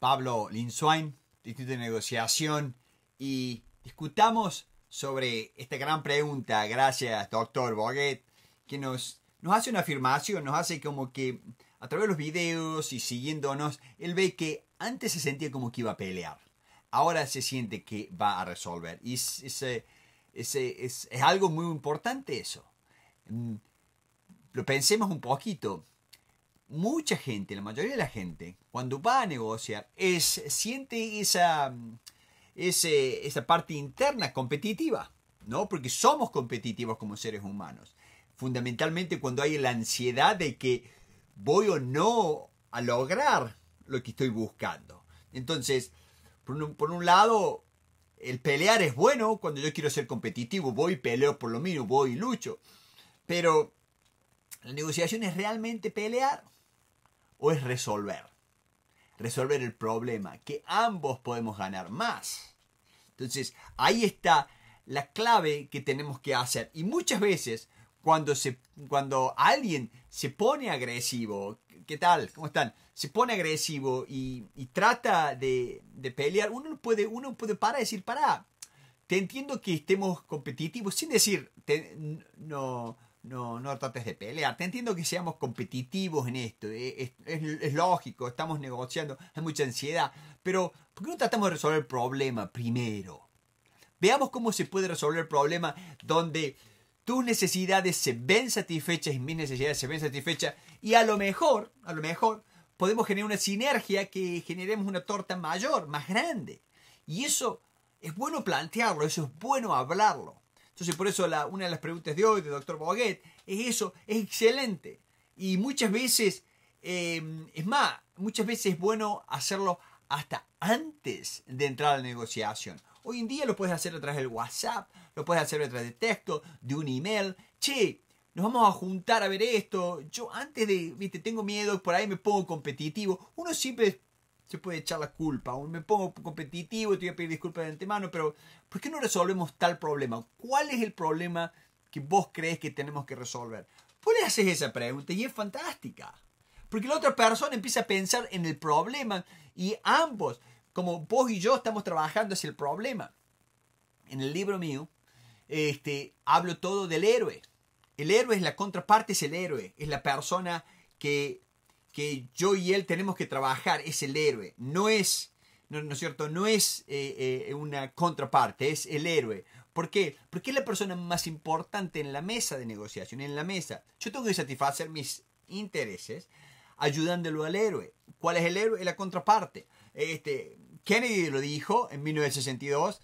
Pablo Linswain, Instituto de Negociación, y discutamos sobre esta gran pregunta, gracias doctor Boguet, que nos, hace una afirmación, nos hace como que a través de los videos y siguiéndonos, él ve que antes se sentía como que iba a pelear, ahora se siente que va a resolver. Y es eh, eh, algo muy importante eso. Mm, lo pensemos un poquito mucha gente, la mayoría de la gente, cuando va a negociar, es, siente esa, esa parte interna competitiva, ¿no? Porque somos competitivos como seres humanos. Fundamentalmente cuando hay la ansiedad de que voy o no a lograr lo que estoy buscando. Entonces, por un, por un lado, el pelear es bueno cuando yo quiero ser competitivo, voy y peleo por lo mío, voy y lucho. Pero la negociación es realmente pelear o es resolver. Resolver el problema, que ambos podemos ganar más. Entonces, ahí está la clave que tenemos que hacer. Y muchas veces, cuando, se, cuando alguien se pone agresivo, ¿qué tal? ¿Cómo están? Se pone agresivo y, trata de, pelear, uno puede, uno puede para decir, para, te entiendo que estemos competitivos, sin decir, no no, no trates de pelear. Te entiendo que seamos competitivos en esto, eh, es, lógico, estamos negociando, hay mucha ansiedad, pero ¿por qué no tratamos de resolver el problema primero? Veamos cómo se puede resolver el problema donde tus necesidades se ven satisfechas y mis necesidades se ven satisfechas y a lo mejor, a lo mejor podemos generar una sinergia que generemos una torta mayor, más grande. Y eso es bueno plantearlo, eso es bueno hablarlo. Entonces, por eso una de las preguntas de hoy de Dr. Boguet es eso, es excelente. Y muchas veces, em, es más, muchas veces es bueno hacerlo hasta antes de entrar a la negociación. Hoy en día lo puedes hacer a través del WhatsApp, lo puedes hacer a través de texto, de un email. Che, nos vamos a juntar a ver esto. Yo antes de, viste, tengo miedo, por ahí me pongo competitivo. Uno siempre se puede echar la culpa. me pongo competitivo te voy a pedir disculpas de antemano, pero ¿por qué no resolvemos tal problema? ¿Cuál es el problema que vos crees que tenemos que resolver? Vos le haces esa pregunta y es fantástica. Porque la otra persona empieza a pensar en el problema y ambos, como vos y yo, estamos trabajando hacia el problema. En el libro mío, este, hablo todo del héroe. El héroe es la contraparte, es el héroe, es la persona que que yo y él tenemos que trabajar es el héroe, no es, no, es cierto, no es eh, eh, una contraparte, es el héroe. ¿Por qué? Porque es la persona más importante en la mesa de negociación, en la mesa. Yo tengo que satisfacer mis intereses ayudándolo al héroe. ¿Cuál es el héroe? Es la contraparte. Este, Kennedy lo dijo en 1962,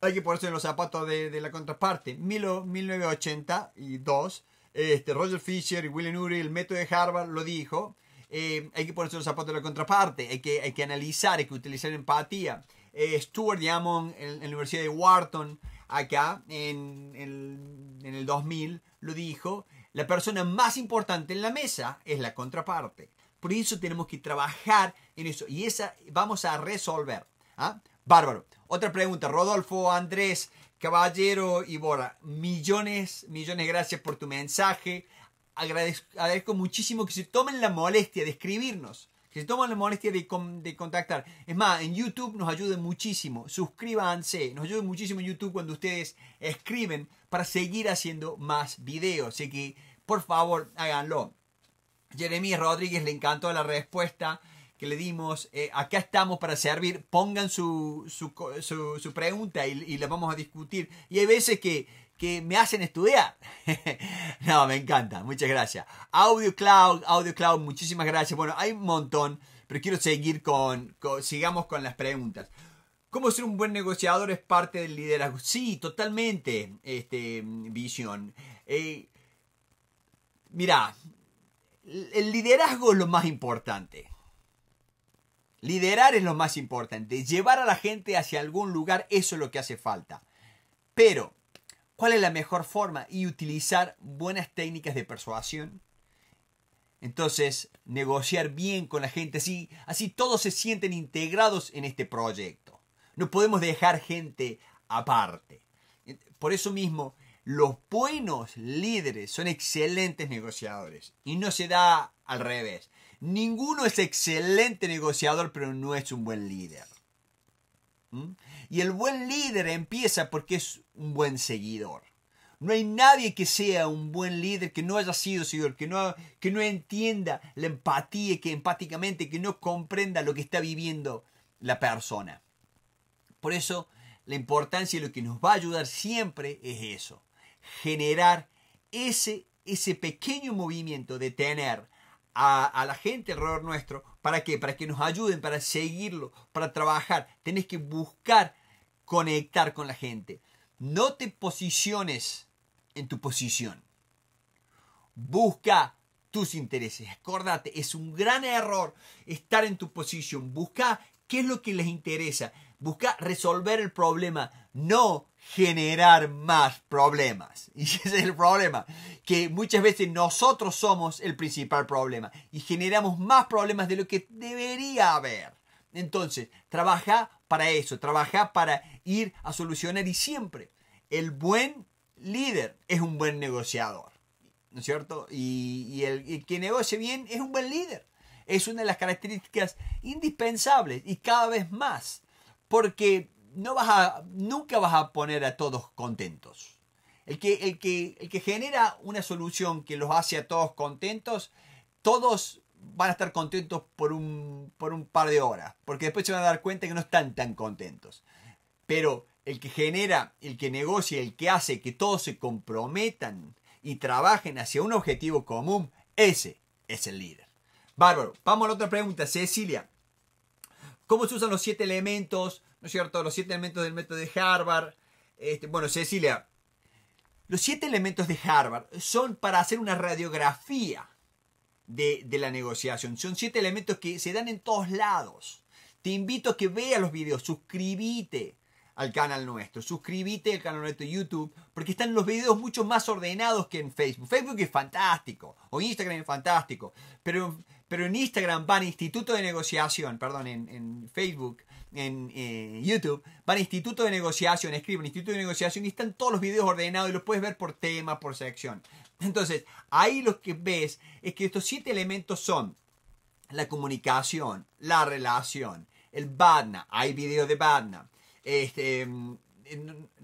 hay que ponerse en los zapatos de, la contraparte. Milo, 1982, este, Roger Fisher y William Ury, el método de Harvard, lo dijo. Eh, hay que ponerse los zapatos de la contraparte, hay que, hay que analizar, hay que utilizar empatía. Eh, Stuart Diamond en, la Universidad de Wharton, acá en, el 2000, lo dijo, la persona más importante en la mesa es la contraparte. Por eso tenemos que trabajar en eso y esa vamos a resolver. ¿ah? Bárbaro. Otra pregunta, Rodolfo, Andrés, Caballero y Bora. Millones, millones gracias por tu mensaje agradezco, muchísimo que se tomen la molestia de escribirnos que se tomen la molestia de, contactar. Es más, en YouTube nos ayuden muchísimo. Suscríbanse, nos ayuda muchísimo en YouTube cuando ustedes escriben para seguir haciendo más videos. Así que, por favor, háganlo. Jeremy Rodríguez le encantó la respuesta que le dimos. Eh, acá estamos para servir. Pongan su, pregunta y, y la vamos a discutir. Y hay veces que que me hacen estudiar. no, me encanta, muchas gracias. Audio Cloud, Audio Cloud, muchísimas gracias. Bueno, hay un montón, pero quiero seguir con, sigamos con las preguntas. ¿Cómo ser un buen negociador es parte del liderazgo? Sí, totalmente, este, visión, eh, mira, el liderazgo es lo más importante. Liderar es lo más importante. Llevar a la gente hacia algún lugar, eso es lo que hace falta. Pero cuál es la mejor forma y utilizar buenas técnicas de persuasión. Entonces, negociar bien con la gente, así, así todos se sienten integrados en este proyecto. No podemos dejar gente aparte. Por eso mismo, los buenos líderes son excelentes negociadores y no se da al revés. Ninguno es excelente negociador, pero no es un buen líder. Y el buen líder empieza porque es un buen seguidor. No hay nadie que sea un buen líder que no haya sido seguidor, que no, que no entienda la empatía, que empáticamente, que no comprenda lo que está viviendo la persona. Por eso la importancia y lo que nos va a ayudar siempre es eso, generar ese, ese pequeño movimiento de tener a, a la gente alrededor nuestro ¿Para qué? Para que nos ayuden, para seguirlo, para trabajar. Tenés que buscar conectar con la gente. No te posiciones en tu posición. Busca tus intereses. Acordate, es un gran error estar en tu posición. Busca qué es lo que les interesa. Busca resolver el problema, no generar más problemas. Y ese es el problema, que muchas veces nosotros somos el principal problema y generamos más problemas de lo que debería haber. Entonces, trabaja para eso, trabaja para ir a solucionar y siempre el buen líder es un buen negociador, ¿no es cierto? Y, el, el que negocie bien es un buen líder. Es una de las características indispensables y cada vez más, porque nunca vas a poner a todos contentos. El que, el, que, el que genera una solución que los hace a todos contentos, todos van a estar contentos por un, por un par de horas, porque después se van a dar cuenta que no están tan contentos. Pero el que genera, el que negocia, el que hace que todos se comprometan y trabajen hacia un objetivo común, ese es el líder. Bárbaro. Vamos a la otra pregunta, Cecilia. ¿Cómo se usan los siete elementos? ¿no es cierto? Los siete elementos del método de Harvard. Este, bueno, Cecilia, los siete elementos de Harvard son para hacer una radiografía de, la negociación. Son siete elementos que se dan en todos lados. Te invito a que veas los videos, suscríbete al canal nuestro, suscríbete al canal nuestro de YouTube, porque están los videos mucho más ordenados que en Facebook. Facebook es fantástico, o Instagram es fantástico, pero, pero en Instagram van Instituto de Negociación, perdón, en Facebook en eh, YouTube, van a Instituto de Negociación, escriben Instituto de Negociación y están todos los videos ordenados y los puedes ver por tema, por sección. Entonces, ahí lo que ves es que estos siete elementos son la comunicación, la relación, el BADNA, hay videos de BADNA, este, em,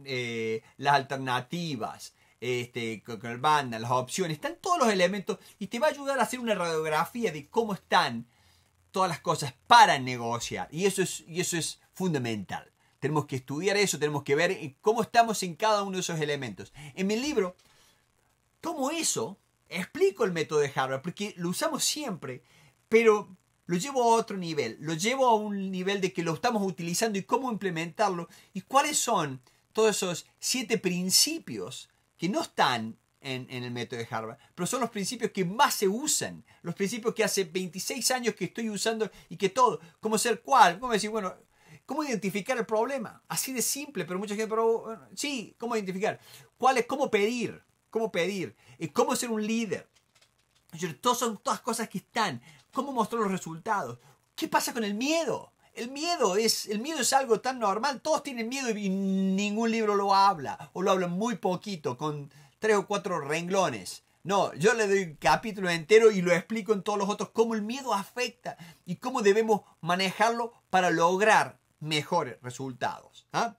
eh, las alternativas, este, con el BADNA, las opciones, están todos los elementos y te va a ayudar a hacer una radiografía de cómo están todas las cosas para negociar. Y eso es, eso es fundamental. Tenemos que estudiar eso, tenemos que ver cómo estamos en cada uno de esos elementos. En mi libro, tomo eso, explico el método de Harvard, porque lo usamos siempre, pero lo llevo a otro nivel, lo llevo a un nivel de que lo estamos utilizando y cómo implementarlo y cuáles son todos esos siete principios que no están en, el método de Harvard, pero son los principios que más se usan, los principios que hace 26 años que estoy usando y que todo, cómo ser cuál, cómo decir, bueno, cómo identificar el problema, así de simple, pero mucha gente, pero sí, cómo identificar, cuál es, cómo pedir, cómo pedir, y eh, cómo ser un líder, todos son todas cosas que están, cómo mostrar los resultados, qué pasa con el miedo, el miedo es, el miedo es algo tan normal, todos tienen miedo y ningún libro lo habla, o lo hablan muy poquito, con tres o cuatro renglones. No, yo le doy un capítulo entero y lo explico en todos los otros cómo el miedo afecta y cómo debemos manejarlo para lograr mejores resultados. ¿Ah?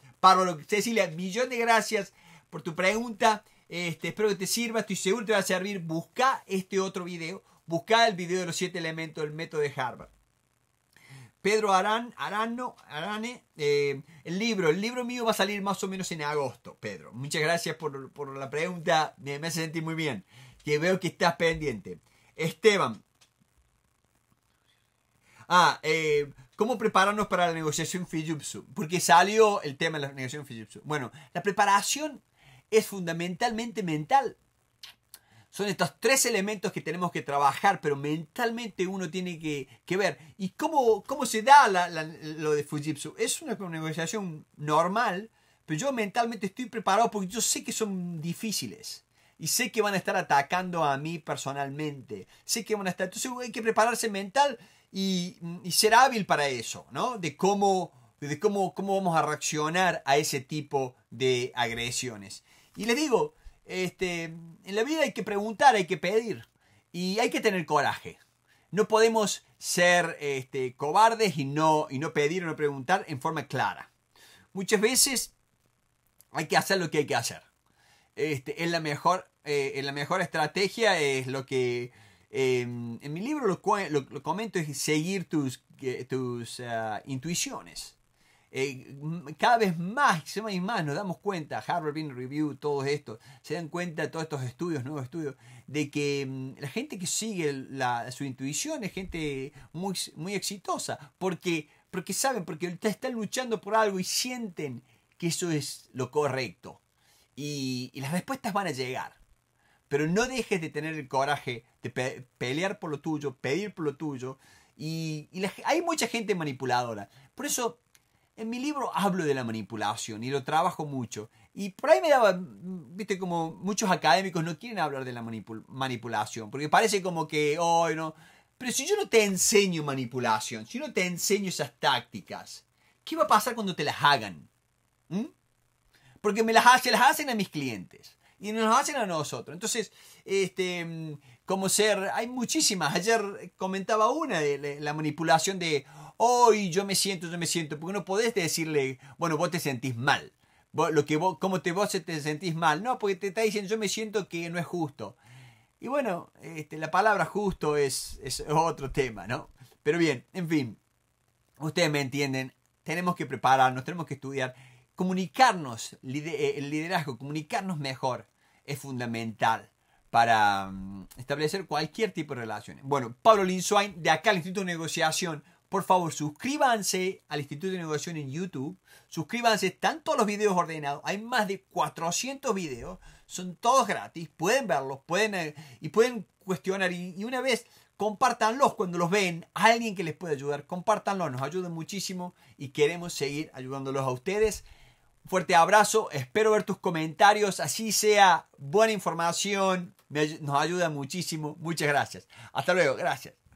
Cecilia, millón de gracias por tu pregunta. Este, espero que te sirva, estoy seguro que te va a servir. Busca este otro video, busca el video de los siete elementos del método de Harvard. Pedro Arán, Arane, eh, el libro, el libro mío va a salir más o menos en agosto, Pedro. Muchas gracias por, la pregunta, me, me, hace sentir muy bien, que veo que estás pendiente. Esteban. Ah, eh, ¿cómo prepararnos para la negociación Fijupsu? Porque salió el tema de la negociación Fijupsu. Bueno, la preparación es fundamentalmente mental. Son estos tres elementos que tenemos que trabajar, pero mentalmente uno tiene que, ver. ¿Y cómo, cómo se da lo de Fujitsu? Es una negociación normal, pero yo mentalmente estoy preparado porque yo sé que son difíciles. Y sé que van a estar atacando a mí personalmente. Sé que van a Entonces hay que prepararse mental y, ser hábil para eso, ¿no? De cómo, de cómo, cómo vamos a reaccionar a ese tipo de agresiones. Y les digo, este, en la vida hay que preguntar, hay que pedir y hay que tener coraje. No podemos ser este, cobardes y no, y no pedir o no preguntar en forma clara. Muchas veces hay que hacer lo que hay que hacer. Este, es la mejor, eh, la mejor estrategia, es lo que em, en mi libro lo, comento, es seguir tus, tus ah, intuiciones. Eh, cada vez más y más nos damos cuenta, Harvard Business Review, todo esto, se dan cuenta todos estos estudios, nuevos estudios, de que mm, la gente que sigue su intuición es gente muy, muy exitosa, porque, porque saben, porque están luchando por algo y sienten que eso es lo correcto. Y, las respuestas van a llegar. Pero no dejes de tener el coraje de pelear por lo tuyo, pedir por lo tuyo. Y, hay mucha gente manipuladora. Por eso en mi libro hablo de la manipulación y lo trabajo mucho. Y por ahí me daba, viste, como muchos académicos no quieren hablar de la manipulación, porque parece como que, oh, no. Pero si yo no te enseño manipulación, si yo no te enseño esas tácticas, ¿qué va a pasar cuando te las hagan? ¿Mm? Porque me las, se las hacen a mis clientes y nos hacen a nosotros. Entonces, este, mm, como ser, hay muchísimas. Ayer comentaba una de la manipulación de hoy yo me siento, yo me siento, porque no podés decirle, bueno, vos te sentís mal. lo que vos, ¿Cómo te vos te sentís mal? No, porque te está diciendo yo me siento que no es justo. Y bueno, este, la palabra justo es, es otro tema, ¿no? Pero bien, en fin, ustedes me entienden, tenemos que prepararnos, tenemos que estudiar, comunicarnos, eh, el liderazgo, comunicarnos mejor es fundamental para mm, establecer cualquier tipo de relaciones. Bueno, Pablo Linzwain, de acá al Instituto de Negociación, por favor, suscríbanse al Instituto de Negociación en YouTube. Suscríbanse, están todos los videos ordenados. Hay más de 400 videos, son todos gratis, pueden verlos, pueden eh, y pueden cuestionar. Y, una vez compártanlos cuando los ven, a alguien que les pueda ayudar, compártanlos, nos ayudan muchísimo y queremos seguir ayudándolos a ustedes. Fuerte abrazo, espero ver tus comentarios, así sea buena información, nos ayuda muchísimo. Muchas gracias. Hasta luego, gracias.